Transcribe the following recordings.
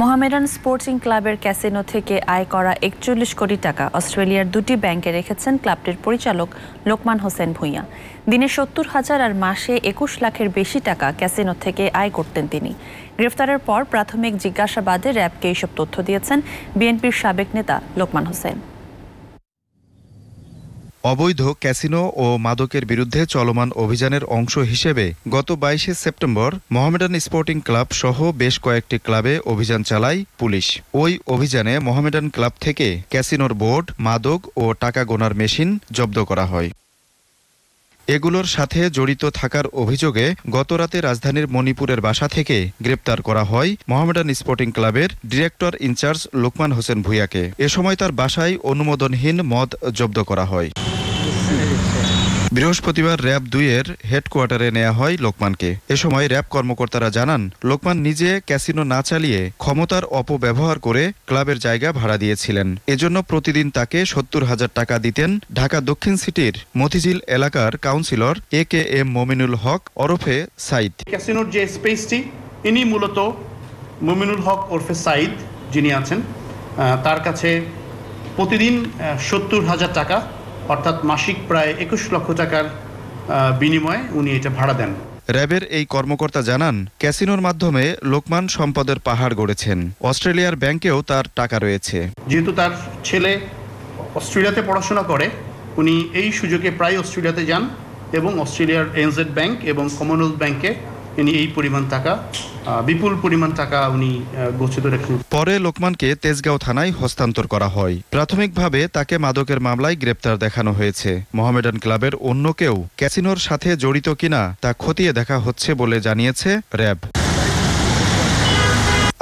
Mohammedan sporting ক্লাবের casino থেকে আয় করা একচল্লিশ কোটি টাকা অস্ট্রেলিয়ার দুটি ব্যাংকে রেখেছেন ক্লাবটির পরিচালক লোকমান হোসেন ভূঁইয়া দিনে সত্তর হাজার আর মাসে একুশ লাখের বেশি টাকা ক্যাসিনো থেকে আয় করতেন তিনি গ্রেফতারের পর প্রাথমিক জিজ্ঞাসাবাদে র্যাবকে এইসব তথ্য দিয়েছেন বিএনপির সাবেক নেতা লোকমান হোসেন অবৈধ ক্যাসিনো ও মাদকের বিরুদ্ধে চলমান অভিযানের অংশ হিসেবে গত বাইশে সেপ্টেম্বর মোহামেডান স্পোর্টিং ক্লাব সহ বেশ কয়েকটি ক্লাবে অভিযান চালায় পুলিশ ওই অভিযানে মোহামেডান ক্লাব থেকে ক্যাসিনোর বোর্ড মাদক ও টাকা গোনার মেশিন জব্দ করা হয় এগুলোর সাথে জড়িত থাকার অভিযোগে গতরাতে রাজধানীর মণিপুরের বাসা থেকে গ্রেপ্তার করা হয় মোহামেডান স্পোর্টিং ক্লাবের ডিরেক্টর ইনচার্জ লোকমান হোসেন ভুইয়াকে এ সময় তার বাসায় অনুমোদনহীন মদ জব্দ করা হয় বৃহস্পতিবার র্যাব দুইয়ের হেডকোয়ার্টারে নেওয়া হয় লোকমানকে এ সময় র্যাব কর্মকর্তারা জানান লোকমান নিজে ক্যাসিনো না চালিয়ে ক্ষমতার অপব্যবহার করে ক্লাবের জায়গা ভাড়া দিয়েছিলেন এজন্য প্রতিদিন তাকে সত্তর হাজার টাকা দিতেন ঢাকা দক্ষিণ সিটির মতিঝিল এলাকার councillor A K M Mominul Haque ওরফে সাইদ ক্যাসিনোর যে স্পেসটি ইনি মূলত মোমিনুল হক ওরফে সাইদ যিনি আছেন তার কাছে প্রতিদিন সত্তর হাজার টাকা অর্থাৎ মাসিক প্রায় একুশ লক্ষ টাকার বিনিময়ে উনি এটা ভাড়া দেন র্যাবের এই কর্মকর্তা জানান ক্যাসিনোর মাধ্যমে লোকমান সম্পদের পাহাড় গড়েছেন অস্ট্রেলিয়ার ব্যাংকেও তার টাকা রয়েছে যেহেতু তার ছেলে অস্ট্রেলিয়াতে পড়াশোনা করে উনি এই সুযোগে প্রায় অস্ট্রেলিয়াতে যান এবং অস্ট্রেলিয়ার এনজেড ব্যাংক এবং কমনওয়েলথ ব্যাংকে তিনি এই পরিমাণ টাকা বিপুল পরিমাণ টাকা উনি গচ্ছিত রেখেছেন পরে লোকমানকে তেজগাঁও থানায় হস্তান্তর করা হয় প্রাথমিকভাবে তাকে মাদকের মামলায় গ্রেপ্তার দেখানো হয়েছে মোহামেডান ক্লাবের অন্য কেউ ক্যাসিনোর সাথে জড়িত কিনা তা খতিয়ে দেখা হচ্ছে বলে জানিয়েছে র্যাব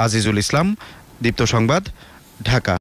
আজিজুল ইসলাম দীপ্ত সংবাদ ঢাকা